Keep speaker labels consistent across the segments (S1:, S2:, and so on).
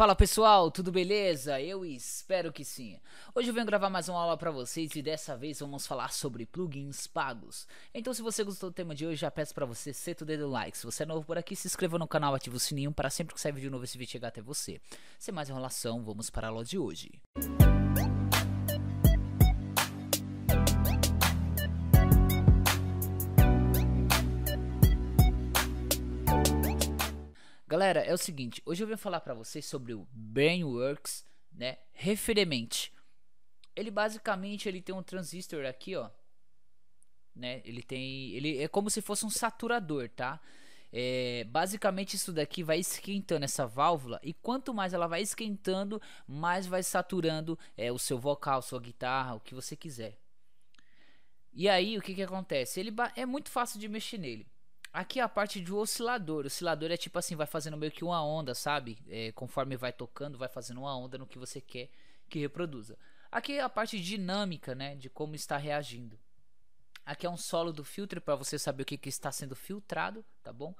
S1: Fala pessoal, tudo beleza? Eu espero que sim. Hoje eu venho gravar mais uma aula para vocês e dessa vez vamos falar sobre plugins pagos. Então se você gostou do tema de hoje, já peço para você seta o dedo no like. Se você é novo por aqui, se inscreva no canal, ative o sininho para sempre que sair vídeo novo esse vídeo chegar até você. Sem mais enrolação, vamos para a aula de hoje. Música Galera, é o seguinte, hoje eu vim falar para vocês sobre o Brainworks, né, referente. Ele basicamente ele tem um transistor aqui, ó, né? Ele tem, ele é como se fosse um saturador, tá? É, basicamente isso daqui vai esquentando essa válvula e quanto mais ela vai esquentando, mais vai saturando é, o seu vocal, sua guitarra, o que você quiser. E aí o que que acontece? Ele é muito fácil de mexer nele. Aqui é a parte do oscilador. O oscilador é tipo assim, vai fazendo meio que uma onda, sabe? É, conforme vai tocando, vai fazendo uma onda no que você quer que reproduza. Aqui é a parte dinâmica, né? De como está reagindo. Aqui é um solo do filtro para você saber o que, que, está sendo filtrado, tá bom?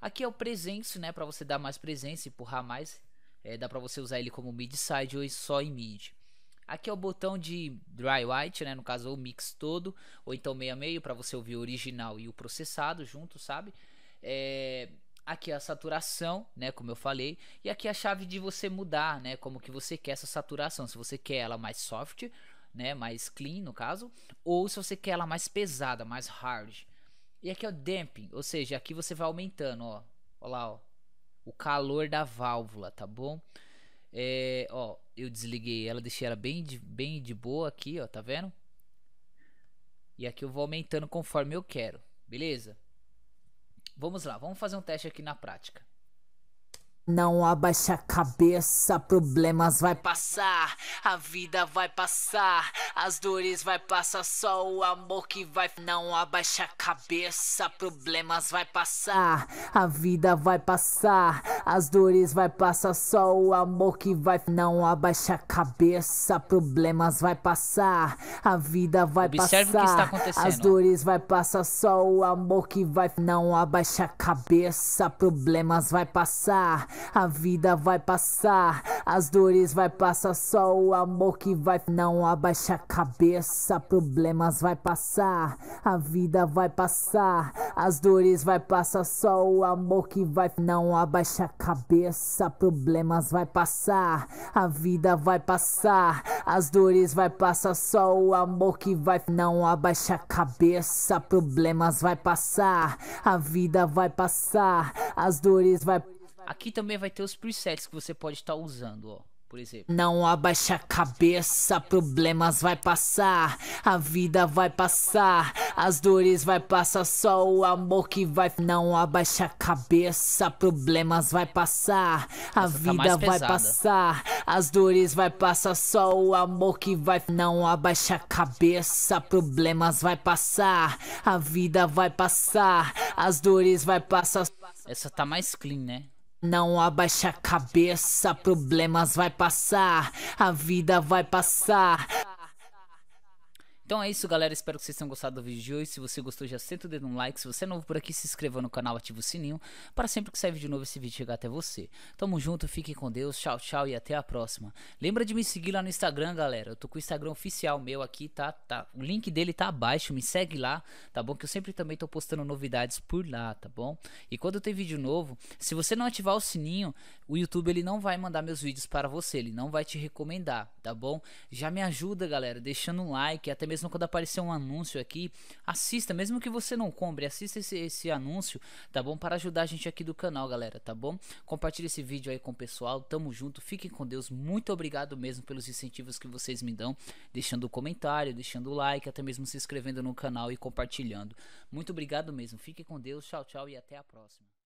S1: Aqui é o presença, né? Para você dar mais presença, empurrar mais. É, dá para você usar ele como mid side ou só em mid. Aqui é o botão de dry white, né? No caso, o mix todo, ou então meia meio para você ouvir o original e o processado junto, sabe? É... Aqui é a saturação, né, como eu falei, e aqui é a chave de você mudar, né, como que você quer essa saturação, se você quer ela mais soft, né, mais clean no caso, ou se você quer ela mais pesada, mais hard. E aqui é o damping, ou seja, aqui você vai aumentando, ó, ó lá, ó, o calor da válvula, tá bom? É, ó, eu desliguei ela, deixei ela bem de, bem de boa aqui, ó, tá vendo? E aqui eu vou aumentando conforme eu quero, beleza? Vamos lá, vamos fazer um teste aqui na prática.
S2: Não abaixa a cabeça, problemas vai passar, a vida vai passar, as dores vai passar, só o amor que vai. Não abaixa a cabeça, problemas vai passar, a vida vai passar, as dores vai passar, só o amor que vai. Não abaixa a cabeça, problemas vai passar, a vida vai Observe passar, as dores vai passar, só o amor que vai. Não abaixa a cabeça, problemas vai passar. A vida vai passar, as dores vai passar, só o amor que vai. Não abaixa a cabeça, problemas vai passar, a vida vai passar, as dores vai passar, só o amor que vai. Não abaixa a cabeça, problemas vai passar, a vida vai passar, as dores vai passar, só o amor que vai. Não abaixa a cabeça, problemas vai passar, a vida vai passar, as dores vai
S1: Aqui também vai ter os presets que você pode estar tá usando, ó. Por exemplo.
S2: Não abaixa a cabeça, problemas vai passar, a vida vai passar, as dores vai passar, só o amor que vai. Não abaixa a cabeça, problemas vai passar, a tá vida tá vai passar, as dores vai passar, só o amor que vai. Não abaixa a cabeça, problemas vai passar, a vida vai passar, as dores vai passar. Essa tá mais clean, né? Não abaixa a cabeça, problemas vai passar, a vida vai passar,
S1: então é isso, galera. Espero que vocês tenham gostado do vídeo de hoje. Se você gostou, já senta o dedo no like. Se você é novo por aqui, se inscreva no canal, ativa o sininho para sempre que sair vídeo novo esse vídeo chegar até você. Tamo junto, fiquem com Deus. Tchau, tchau e até a próxima. Lembra de me seguir lá no Instagram, galera. Eu tô com o Instagram oficial meu aqui, tá? tá o link dele tá abaixo. Me segue lá, tá bom? Que eu sempre também tô postando novidades por lá, tá bom? E quando tem vídeo novo, se você não ativar o sininho, o YouTube ele não vai mandar meus vídeos para você, ele não vai te recomendar, tá bom? Já me ajuda, galera, deixando um like, até mesmo mesmo quando aparecer um anúncio aqui, assista, mesmo que você não compre, assista esse, esse anúncio, tá bom? Para ajudar a gente aqui do canal, galera, tá bom? Compartilhe esse vídeo aí com o pessoal, tamo junto, fiquem com Deus, muito obrigado mesmo pelos incentivos que vocês me dão, deixando o comentário, deixando o like, até mesmo se inscrevendo no canal e compartilhando. Muito obrigado mesmo, fiquem com Deus, tchau, tchau e até a próxima.